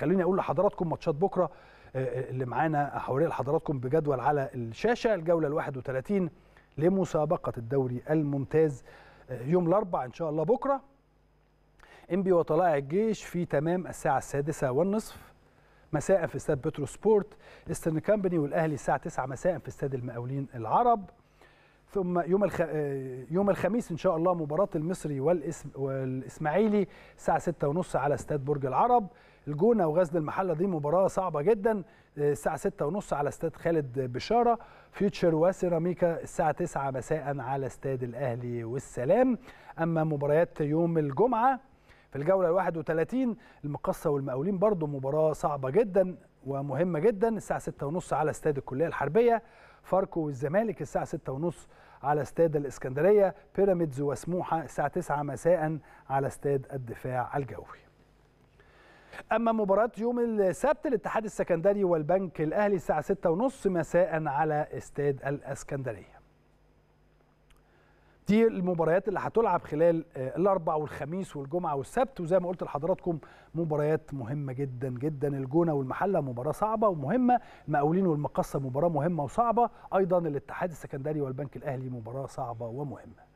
خليني اقول لحضراتكم ماتشات بكره آه، آه، اللي معانا هوري لحضراتكم بجدول على الشاشه الجوله ال 31 لمسابقه الدوري الممتاز آه، يوم الاربعاء ان شاء الله بكره انبي وطلائع الجيش في تمام الساعه السادسة والنصف مساء في استاد بترو سبورت استرن كامبني والاهلي الساعه 9 مساء في استاد المقاولين العرب ثم يوم الخ... آه، يوم الخميس ان شاء الله مباراه المصري والإسم... والاسماعيلي الساعه 6:30 على استاد برج العرب الجونه وغزل المحله دي مباراه صعبه جدا آه، الساعه 6:30 على استاد خالد بشاره فيوتشر وسيراميكا الساعه 9 مساء على استاد الاهلي والسلام اما مباريات يوم الجمعه في الجوله ال 31 المقصه والمقاولين برضو مباراه صعبه جدا ومهمه جدا الساعه 6:30 على استاد الكليه الحربيه فاركو والزمالك الساعه 6:30 على استاد الاسكندريه بيراميدز وسموحه الساعه 9 مساء على استاد الدفاع الجوي اما مباراه يوم السبت الاتحاد السكندري والبنك الاهلي الساعه 6:30 مساء على استاد الاسكندريه دي المباريات اللي هتلعب خلال آه، الاربع والخميس والجمعه والسبت وزي ما قلت لحضراتكم مباريات مهمه جدا جدا الجونه والمحله مباراه صعبه ومهمه المقاولين والمقصه مباراه مهمه وصعبه ايضا الاتحاد السكندري والبنك الاهلي مباراه صعبه ومهمه